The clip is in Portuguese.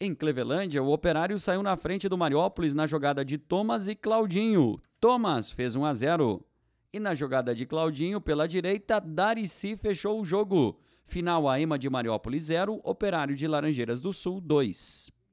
Em Clevelândia, o Operário saiu na frente do Mariópolis na jogada de Thomas e Claudinho. Thomas fez 1 a 0. E na jogada de Claudinho pela direita, Darici fechou o jogo. Final Aema de Mariópolis 0, Operário de Laranjeiras do Sul 2.